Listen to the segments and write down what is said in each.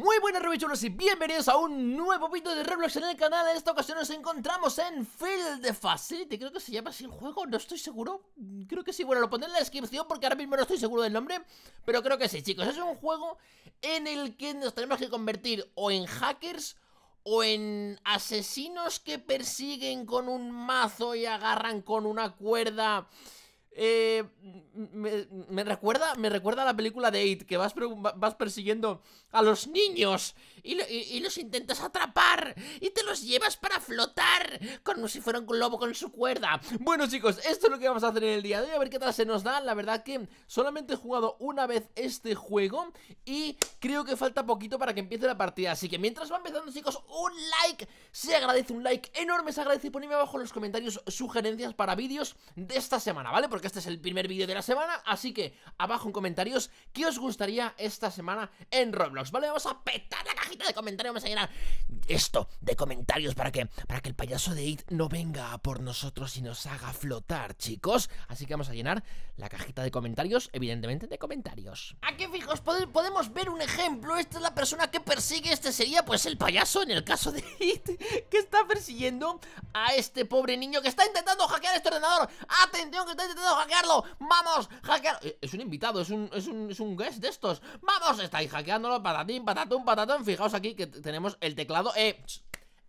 Muy buenas Rubichulos y bienvenidos a un nuevo vídeo de Roblox en el canal En esta ocasión nos encontramos en Field Facility Creo que se llama así el juego, no estoy seguro Creo que sí, bueno, lo pondré en la descripción porque ahora mismo no estoy seguro del nombre Pero creo que sí, chicos, es un juego en el que nos tenemos que convertir o en hackers o en asesinos que persiguen con un mazo y agarran con una cuerda eh, me, recuerda, me recuerda a la película de Eight, que vas, persiguiendo a los niños y, los intentas atrapar y te los llevas para flotar como si fuera un globo con su cuerda. Bueno chicos, esto es lo que vamos a hacer en el día de hoy, a ver qué tal se nos da. La verdad que solamente he jugado una vez este juego y creo que falta poquito para que empiece la partida. Así que mientras va empezando chicos, un like, se agradece un like enorme, se agradece y ponedme abajo en los comentarios sugerencias para vídeos de esta semana, ¿vale? Que este es el primer vídeo de la semana, así que abajo en comentarios qué os gustaría esta semana en Roblox, ¿vale? Vamos a petar la cajita de comentarios, vamos a llenar esto de comentarios para que, para que el payaso de It no venga por nosotros y nos haga flotar, chicos. Así que vamos a llenar la cajita de comentarios, evidentemente de comentarios. Aquí fijos, podemos ver un ejemplo, esta es la persona que persigue, este sería pues el payaso en el caso de It, que está persiguiendo a este pobre niño que está intentando hackear este ordenador. Atención, que está intentando hackearlo. Vamos, hackear. Eh, es un invitado, es un, es un, es un guest de estos. Vamos, estáis hackeándolo, patatín, patatón, patatón. Fijaos aquí que tenemos el teclado. Eh,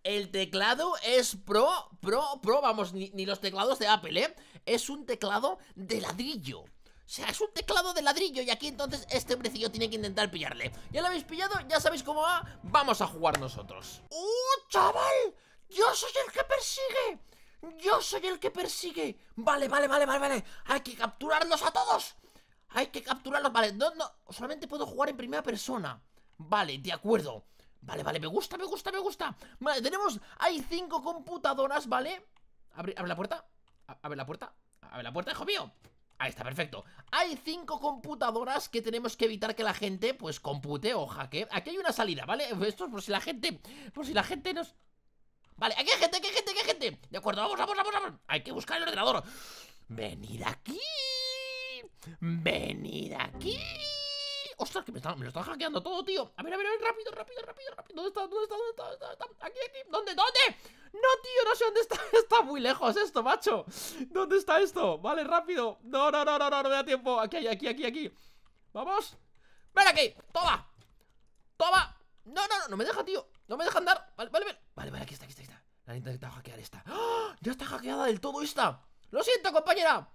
el teclado es pro, pro, pro. Vamos, ni, ni los teclados de Apple, ¿eh? Es un teclado de ladrillo. O sea, es un teclado de ladrillo y aquí entonces este hombrecillo tiene que intentar pillarle Ya lo habéis pillado, ya sabéis cómo va, vamos a jugar nosotros ¡Uh, chaval! ¡Yo soy el que persigue! Yo soy el que persigue. Vale, vale, vale, vale, vale. Hay que capturarlos a todos. Hay que capturarlos. Vale, no, no. Solamente puedo jugar en primera persona. Vale, de acuerdo. Vale, vale, me gusta, me gusta, me gusta. Vale, tenemos. Hay cinco computadoras, ¿vale? Abre, la puerta. abre la puerta. Abre la puerta, hijo mío. Ahí está, perfecto. Hay cinco computadoras que tenemos que evitar que la gente, pues, compute o hackee. Aquí hay una salida, ¿vale? Esto es por si la gente. Por si la gente nos. Vale, aquí hay gente, aquí hay gente, aquí hay gente. De acuerdo, vamos, vamos, vamos, vamos. Hay que buscar el ordenador. Venid aquí. Venid aquí. Ostras, que me, está, me lo está hackeando todo, tío. A ver, a ver, a rápido, rápido, rápido, rápido. ¿Dónde está? ¿Dónde está? ¿Dónde está? Aquí, aquí. ¿Dónde? ¿Dónde? No, tío, no sé dónde está. Está muy lejos esto, macho. ¿Dónde está esto? Vale, rápido. No, no, no, no, no, no me da tiempo. Aquí, aquí, aquí, aquí. Vamos. Ven aquí. Toma. Toma. No, no, no, no me deja, tío. ¡No me deja andar! Vale, vale, vale. Vale, vale, aquí está, aquí está, aquí está. La han intentado hackear esta. ¡Ah! ¡Ya está hackeada del todo esta! ¡Lo siento, compañera!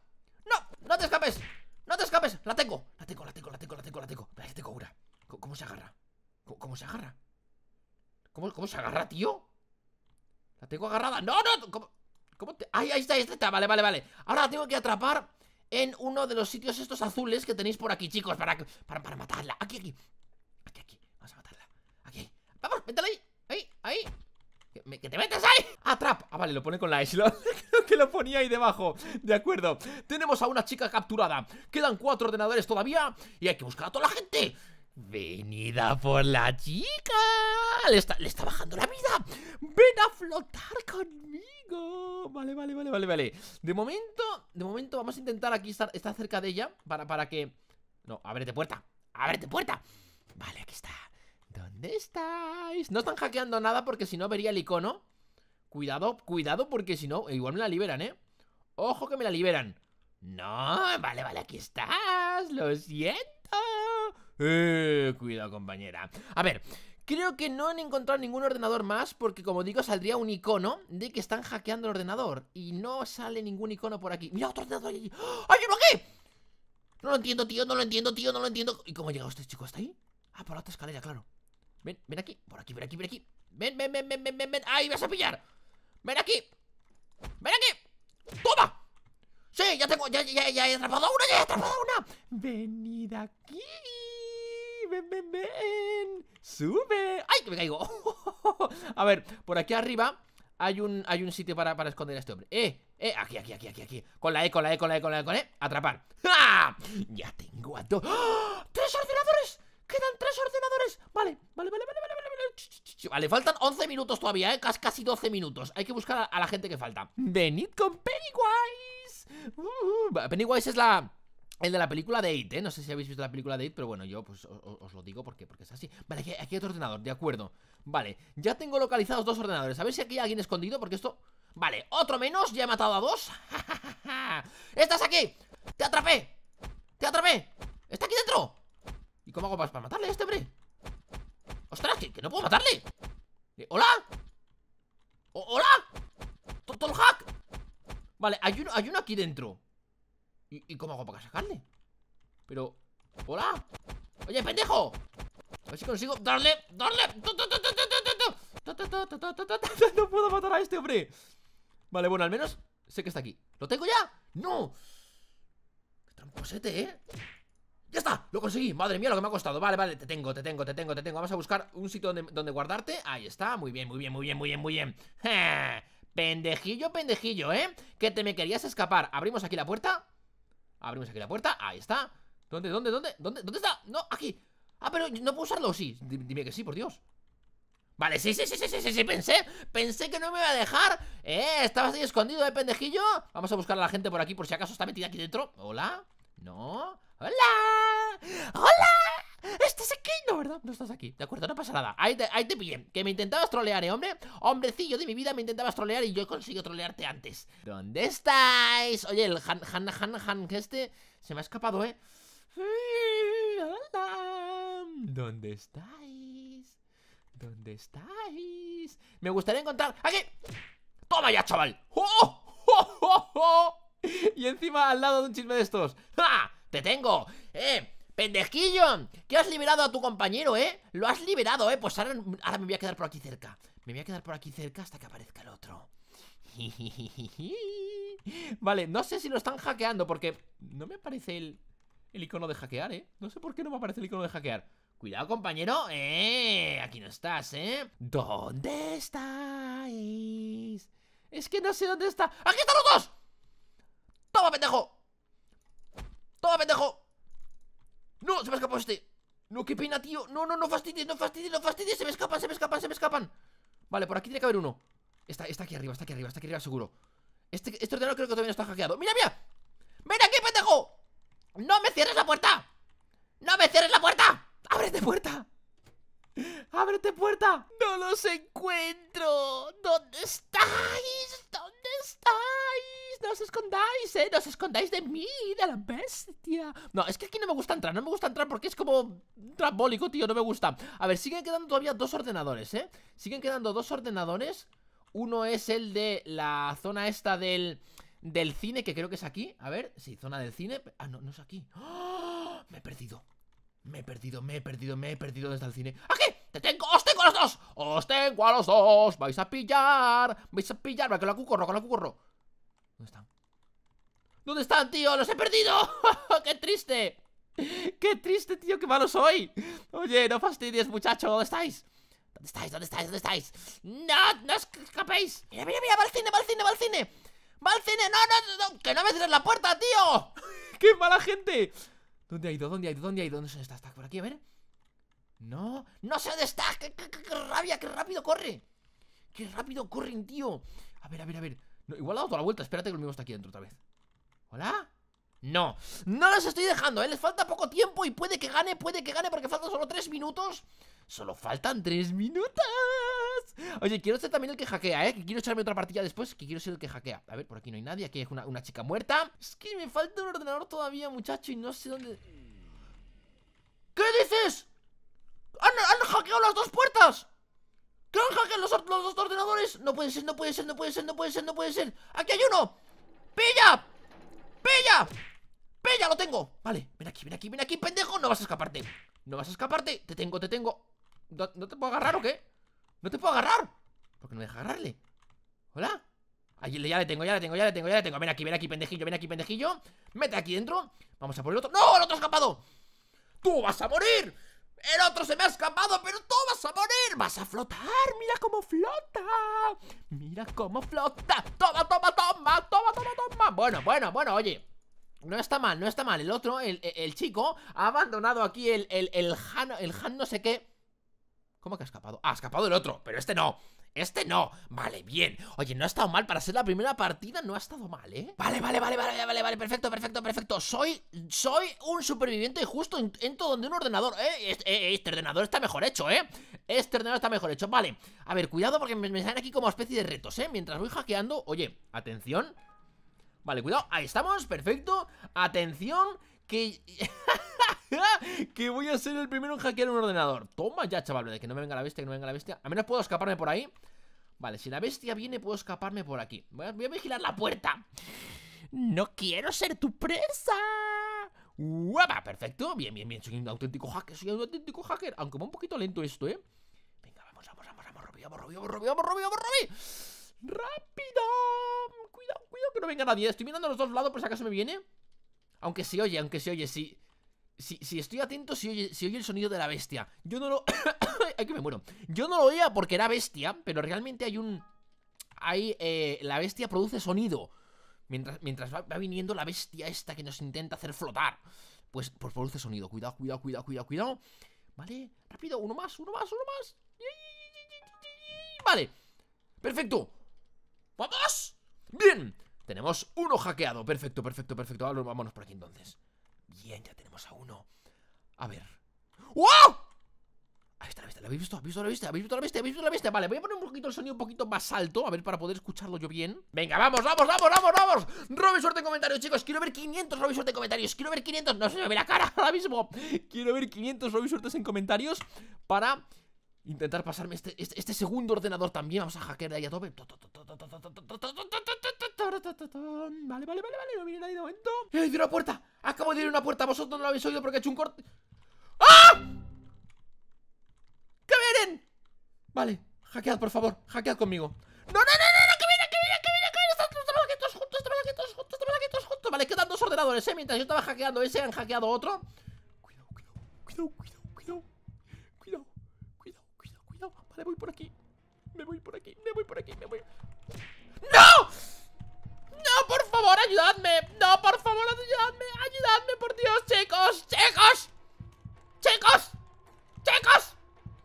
¡No! ¡No te escapes! ¡No te escapes! ¡La tengo! La tengo, la tengo, la tengo, la tengo, la tengo. Vale, tengo una. ¿Cómo, se agarra? ¿Cómo, cómo se agarra? cómo se agarra cómo se agarra, tío? La tengo agarrada. ¡No, no! ¿Cómo, cómo te... ¡Ahí, ahí está, ahí está! Vale, vale, vale. Ahora la tengo que atrapar en uno de los sitios estos azules que tenéis por aquí, chicos, para, para, para matarla. Aquí, aquí. Aquí, aquí. Vamos a matarla. Aquí. ¡Vamos! ¡Métela ahí! ¡Ahí! ¡Que te metes ahí! ¡Atrap! Ah, vale, lo pone con la isla Creo que lo ponía ahí debajo De acuerdo Tenemos a una chica capturada Quedan cuatro ordenadores todavía Y hay que buscar a toda la gente Venida por la chica le está, bajando la vida Ven a flotar conmigo Vale, vale, vale, vale, vale De momento, de momento vamos a intentar aquí estar, cerca de ella Para, para que... No, ábrete puerta Ábrete puerta Vale, aquí está ¿Dónde estáis? No están hackeando nada porque si no vería el icono. Cuidado, cuidado porque si no, igual me la liberan, ¿eh? Ojo que me la liberan. No, vale, vale, aquí estás. Lo siento. Eh, cuidado, compañera. A ver, creo que no han encontrado ningún ordenador más porque, como digo, saldría un icono de que están hackeando el ordenador. Y no sale ningún icono por aquí. ¡Mira, otro ordenador allí! ¡Ay, ¡Ah! yo aquí! No lo entiendo, tío, no lo entiendo, tío, no lo entiendo. ¿Y cómo llega este chico hasta ahí? Ah, por la otra escalera, claro. Ven, ven aquí, por aquí, por aquí, ven aquí Ven, ven, ven, ven, ven, ven, ven ¡Ahí vas a pillar! ¡Ven aquí! ¡Ven aquí! ¡Toma! ¡Sí! ¡Ya tengo! ¡Ya, ya, ya he atrapado una! ¡Ya he atrapado una! ¡Venid aquí! ¡Ven, ven, ven! ¡Sube! ¡Ay, que me caigo! a ver, por aquí arriba hay un, hay un sitio para, para, esconder a este hombre ¡Eh! ¡Eh! Aquí, aquí, aquí, aquí, aquí Con la E, con la E, con la E, con la E, con e. Atrapar Ya tengo a dos ¡Oh! ¡Tres ordenadores! Quedan tres ordenadores. Vale, vale, vale, vale, vale, vale. Vale, faltan 11 minutos todavía, ¿eh? Casi 12 minutos. Hay que buscar a la gente que falta. Venid con Pennywise. Uh, uh. Pennywise es la... El de la película de It, ¿eh? No sé si habéis visto la película de It, pero bueno, yo pues os, lo digo porque, porque es así. Vale, aquí, hay otro ordenador, de acuerdo. Vale, ya tengo localizados dos ordenadores. A ver si aquí hay alguien escondido porque esto... Vale, otro menos, ya he matado a dos. ¡Estás aquí! ¡Te atrapé! ¡Te atrapé! ¡Está aquí dentro! ¿Y cómo hago para matarle a este, hombre? ¡Ostras, que, que no puedo matarle! ¿Hola? ¿Hola? ¿Total hack? Vale, hay uno, hay uno aquí dentro ¿Y, cómo hago para sacarle? Pero... ¡Hola! ¡Oye, pendejo! A ver si consigo... ¡Darle! ¡Darle! ¡No puedo matar a este, hombre! Vale, bueno, al menos sé que está aquí ¿Lo tengo ya? ¡No! ¡Qué tramposete, eh! ¡Ya está! ¡Lo conseguí! ¡Madre mía, lo que me ha costado! Vale, vale, te tengo, te tengo, te tengo, te tengo Vamos a buscar un sitio donde, guardarte Ahí está, muy bien, muy bien, muy bien, muy bien, muy bien Pendejillo, pendejillo, ¿eh? Que te me querías escapar Abrimos aquí la puerta Abrimos aquí la puerta, ahí está ¿Dónde, dónde, dónde? ¿Dónde, dónde está? No, aquí Ah, pero no puedo usarlo, sí Dime que sí, por Dios Vale, sí, sí, sí, sí, sí, sí, pensé Pensé que no me iba a dejar Eh, estabas ahí escondido, eh, pendejillo Vamos a buscar a la gente por aquí por si acaso está metida aquí dentro Hola, no ¡Hola! ¡Hola! ¿Estás aquí? No, ¿verdad? No estás aquí. De acuerdo, no pasa nada. Ahí te, ahí pillé. Que me intentabas trolear, ¿eh, hombre? Hombrecillo de mi vida, me intentabas trolear y yo consigo trolearte antes. ¿Dónde estáis? Oye, el Han, Han, Han, Han, este se me ha escapado, ¿eh? ¡Hola! ¿Dónde estáis? ¿Dónde estáis? Me gustaría encontrar... ¡Aquí! ¡Toma ya, chaval! ¡Oh! ¡Oh, oh, oh! Y encima al lado de un chisme de estos. ¡Ja! ¡Te tengo! ¡Eh! ¡Pendejillo! ¡Que has liberado a tu compañero, eh! ¡Lo has liberado, eh! Pues ahora, me voy a quedar por aquí cerca. Me voy a quedar por aquí cerca hasta que aparezca el otro. Vale, no sé si lo están hackeando porque no me aparece el, el icono de hackear, ¿eh? No sé por qué no me aparece el icono de hackear. Cuidado, compañero. ¡Eh! Aquí no estás, ¿eh? ¿Dónde estáis? Es que no sé dónde está. ¡Aquí están los dos! ¡Toma, pendejo! No, pendejo! ¡No! ¡Se me ha escapado este! ¡No, qué pena, tío! ¡No, no, no fastidies! ¡No fastidies! ¡No fastidies! ¡Se me escapan! ¡Se me escapan! ¡Se me escapan! Vale, por aquí tiene que haber uno Está, está aquí arriba, está aquí arriba, está aquí arriba, seguro Este, este ordenador creo que todavía no está hackeado ¡Mira, mira! ¡Ven aquí, pendejo! ¡No me cierres la puerta! ¡No me cierres la puerta! ¡Ábrete puerta! ¡Ábrete puerta! ¡No los encuentro! ¿Dónde estáis? ¿Dónde estáis? ¡No os escondáis, eh! ¡No os escondáis de mí, de la bestia! No, es que aquí no me gusta entrar, no me gusta entrar porque es como trambólico, tío, no me gusta. A ver, siguen quedando todavía dos ordenadores, ¿eh? Siguen quedando dos ordenadores. Uno es el de la zona esta del, del cine, que creo que es aquí. A ver, sí, zona del cine. Ah, no, no es aquí. ¡Ah! Me he perdido. Me he perdido, me he perdido, me he perdido desde el cine. ¡Aquí! ¡Te tengo! ¡Os tengo a los dos! ¡Os tengo a los dos! ¡Vais a pillar! ¡Vais a pillar! ¡Va, que lo corro, que lo acurro! ¿Dónde están? ¿Dónde están, tío? ¡Los he perdido! ¡Qué triste! ¡Qué triste, tío! ¡Qué malo soy! Oye, no fastidies, muchacho ¿Dónde estáis? ¿Dónde estáis? ¿Dónde estáis? ¿Dónde estáis? ¡No! ¡No escapéis! ¡Mira, mira, mira! ¡Va al cine, va al cine, va al cine! ¡Va al cine! ¡No, no, no! ¡Que no me cierres la puerta, tío! ¡Qué mala gente! ¿Dónde ha ido? ¿Dónde ha ido? ¿Dónde ha ido? ¿Dónde está? ¿Está por aquí? A ver No, no sé dónde está qué rabia! ¡Qué rápido corre! ¡Qué rápido corren, tío! A ver, a ver, a ver no, igual ha dado toda la vuelta, espérate que lo mismo está aquí dentro otra vez ¿Hola? No, no los estoy dejando, ¿eh? les falta poco tiempo y puede que gane, puede que gane porque faltan solo 3 minutos Solo faltan 3 minutos Oye, quiero ser también el que hackea, ¿eh? Que quiero echarme otra partida después, que quiero ser el que hackea A ver, por aquí no hay nadie, aquí hay una, chica muerta Es que me falta un ordenador todavía, muchacho, y no sé dónde... ¿Qué dices? ¿Han, han hackeado las dos puertas! ¡Que han los, dos ordenadores! No puede ser, no puede ser, no puede ser, no puede ser, no puede ser ¡Aquí hay uno! ¡Pilla! ¡Pilla! pella, ¡Lo tengo! Vale, ven aquí, ven aquí, ven aquí, pendejo No vas a escaparte No vas a escaparte Te tengo, te tengo ¿No, te puedo agarrar o qué? ¿No te puedo agarrar? ¿Por qué no me deja agarrarle? ¿Hola? Allí ya le tengo, ya le tengo, ya le tengo, ya le tengo Ven aquí, ven aquí, pendejillo, ven aquí, pendejillo Mete aquí dentro Vamos a por el otro ¡No! ¡El otro escapado! ¡Tú vas a morir! El otro se me ha escapado, pero tú vas a morir. Vas a flotar. Mira cómo flota. Mira cómo flota. Toma, toma, toma. Toma, toma, toma. Bueno, bueno, bueno, oye. No está mal, no está mal. El otro, el, chico, ha abandonado aquí el, el, el Han, el Han no sé qué ¿Cómo que ha escapado? Ah, ha escapado el otro, pero este no Este no, vale, bien Oye, no ha estado mal, para ser la primera partida no ha estado mal, ¿eh? Vale, vale, vale, vale, vale, vale, perfecto, perfecto, perfecto Soy, soy un superviviente justo en, donde un ordenador, ¿eh? Este, ¿eh? este, ordenador está mejor hecho, ¿eh? Este ordenador está mejor hecho, vale A ver, cuidado porque me, me salen aquí como especie de retos, ¿eh? Mientras voy hackeando, oye, atención Vale, cuidado, ahí estamos, perfecto Atención, que... que voy a ser el primero en hackear un ordenador Toma ya, chaval, de que no me venga la bestia, que no venga la bestia A menos puedo escaparme por ahí Vale, si la bestia viene, puedo escaparme por aquí Voy a, vigilar la puerta ¡No quiero ser tu presa! ¡Uapa! Perfecto, bien, bien, bien Soy un auténtico hacker, soy un auténtico hacker Aunque va un poquito lento esto, ¿eh? Venga, vamos, vamos, vamos, vamos, vamos, vamos, vamos, vamos, ¡Rápido! Cuidado, cuidado que no venga nadie Estoy mirando los dos lados por si acaso me viene Aunque se oye, aunque se oye, sí si, estoy atento, si oye, el sonido de la bestia. Yo no lo... Ay, que me muero. Yo no lo oía porque era bestia, pero realmente hay un... Hay... Eh, la bestia produce sonido. Mientras, mientras va, viniendo la bestia esta que nos intenta hacer flotar. Pues, pues, produce sonido. Cuidado, cuidado, cuidado, cuidado, cuidado. Vale, rápido. Uno más, uno más, uno más. Vale. Perfecto. ¡Vamos! Bien. Tenemos uno hackeado. Perfecto, perfecto, perfecto. vámonos por aquí entonces. Bien, ya tenemos a uno. A ver. ¡Wow! Ahí está la bestia, ¿la habéis visto? ¿Habéis visto la bestia? ¿Habéis visto la bestia? ¿Habéis visto la bestia? Vale, voy a poner un poquito el sonido un poquito más alto A ver, para poder escucharlo yo bien Venga, vamos, vamos, vamos, vamos, vamos Robin suerte en comentarios, chicos Quiero ver 500 Robin suerte en comentarios Quiero ver 500 No se me ve la cara ahora mismo Quiero ver 500 Robin suertes en comentarios Para intentar pasarme este, segundo ordenador también Vamos a hackear de ahí a tope Vale, vale, vale, vale, no viene nadie de momento He ¡Eh, hay una puerta! Acabo de ir una puerta, vosotros no lo habéis oído porque he hecho un corte ¡Ah! ¡Que Vale, hackead, por favor, hackead conmigo ¡No, no, no, no! no ¡Que viene, que viene, que viene, ¡Que ¡Estamos aquí todos juntos, estamos aquí todos juntos, estamos aquí todos juntos! Vale, quedan dos ordenadores, ¿eh? Mientras yo estaba hackeando ese, han hackeado otro Cuidado, cuidado, cuidado, cuidado, cuidado Cuidado, cuidado, cuidado, cuidado Vale, voy por aquí Me voy por aquí, me voy por aquí, me voy... ¡No! No, por favor, ayudadme No, por favor, ayudadme Ayudadme, por Dios, chicos Chicos Chicos Chicos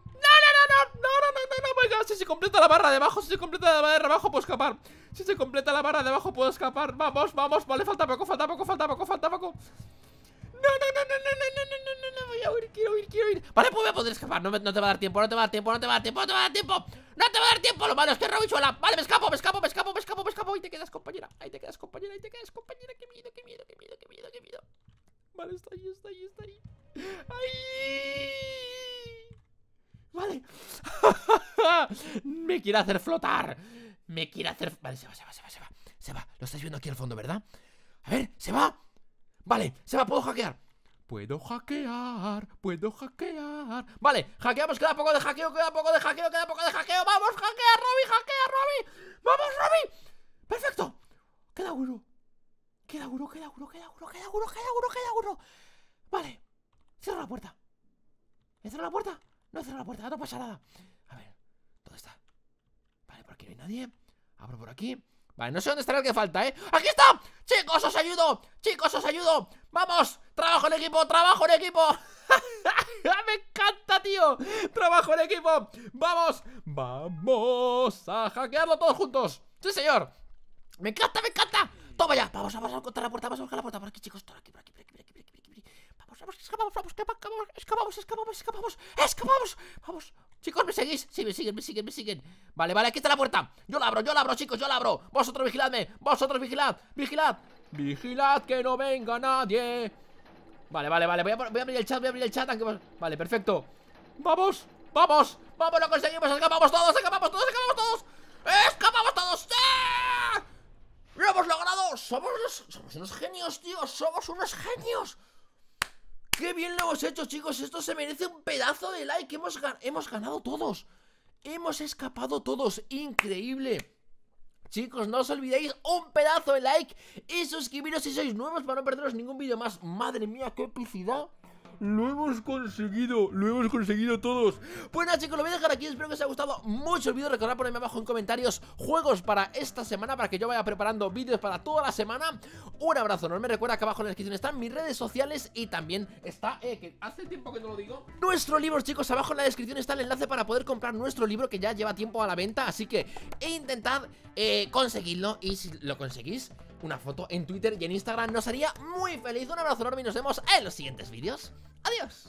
No, no, no, no, no, no, no, no, no, my God. Si se completa la barra de abajo, si se completa la barra de abajo Puedo escapar, si se completa la barra de abajo Puedo escapar, vamos, vamos, vale, falta poco Falta poco, falta poco, falta poco No, no, no, no, Vale, pues voy a poder escapar, no, no, te va a dar tiempo No te va a dar tiempo, no te va a dar tiempo, no te va a dar tiempo No te va a dar tiempo, lo malo es que es suela Vale, me escapo, me escapo, me escapo, me escapo, me escapo Ahí te quedas, compañera, ahí te quedas, compañera Ahí te quedas, compañera, qué miedo, qué miedo, qué miedo, qué miedo, qué miedo Vale, está ahí, está ahí, está ahí Vale Me quiere hacer flotar Me quiere hacer... Vale, se va, se va, se va, se va Se va, lo estáis viendo aquí al fondo, ¿verdad? A ver, se va Vale, se va, puedo hackear Puedo hackear, puedo hackear. Vale, hackeamos, queda poco de hackeo, queda poco de hackeo, queda poco de hackeo. Vamos, hackea, Robby, hackea, Robby. Vamos, Robby. Perfecto. Queda uno. Queda uno, queda uno, queda uno, queda uno, queda uno, queda uno. Vale. Cierra la puerta. ¿He cerrado la puerta? No he la puerta, no pasa nada. A ver, ¿dónde está? Vale, por aquí no hay nadie. Abro por aquí no sé dónde estará el que falta, ¿eh? ¡Aquí está! ¡Chicos, os ayudo! ¡Chicos, os ayudo! ¡Vamos! ¡Trabajo en equipo! ¡Trabajo en equipo! ¡Me encanta, tío! ¡Trabajo en equipo! ¡Vamos! ¡Vamos a hackearlo todos juntos! ¡Sí, señor! ¡Me encanta, me encanta! ¡Toma ya! Vamos, a pasar contra la puerta, vamos a buscar la puerta Por aquí, chicos, por aquí, por aquí, por aquí, por aquí vamos, escapamos, escapamos, escapamos, escapamos, escapamos, escapamos. Vamos, chicos, ¿me seguís? Sí, me siguen, me siguen, me siguen. Vale, vale, aquí está la puerta. Yo la abro, yo la abro, chicos, yo la abro. Vosotros vigiladme, vosotros vigilad, vigilad. Vigilad que no venga nadie. Vale, vale, vale, voy a, abrir el chat, voy a abrir el chat. Vale, perfecto. Vamos, vamos, vamos, lo conseguimos, escapamos todos, escapamos todos, escapamos todos. ¡Escapamos todos! ¡Lo hemos logrado! ¡Somos, los, somos unos genios, tío! ¡Somos unos genios! ¡Qué bien lo hemos hecho, chicos! Esto se merece un pedazo de like. Hemos, hemos ganado todos. Hemos escapado todos. ¡Increíble! Chicos, no os olvidéis un pedazo de like y suscribiros si sois nuevos para no perderos ningún vídeo más. ¡Madre mía, qué epicidad! Lo hemos conseguido, lo hemos conseguido todos Pues nada chicos, lo voy a dejar aquí, espero que os haya gustado mucho el vídeo Recordad ponerme abajo en comentarios juegos para esta semana Para que yo vaya preparando vídeos para toda la semana Un abrazo no me recuerda que abajo en la descripción están mis redes sociales Y también está, eh, que hace tiempo que no lo digo Nuestro libro chicos, abajo en la descripción está el enlace para poder comprar nuestro libro Que ya lleva tiempo a la venta, así que intentad eh, conseguirlo Y si lo conseguís una foto en Twitter y en Instagram nos haría muy feliz. Un abrazo enorme y nos vemos en los siguientes vídeos. ¡Adiós!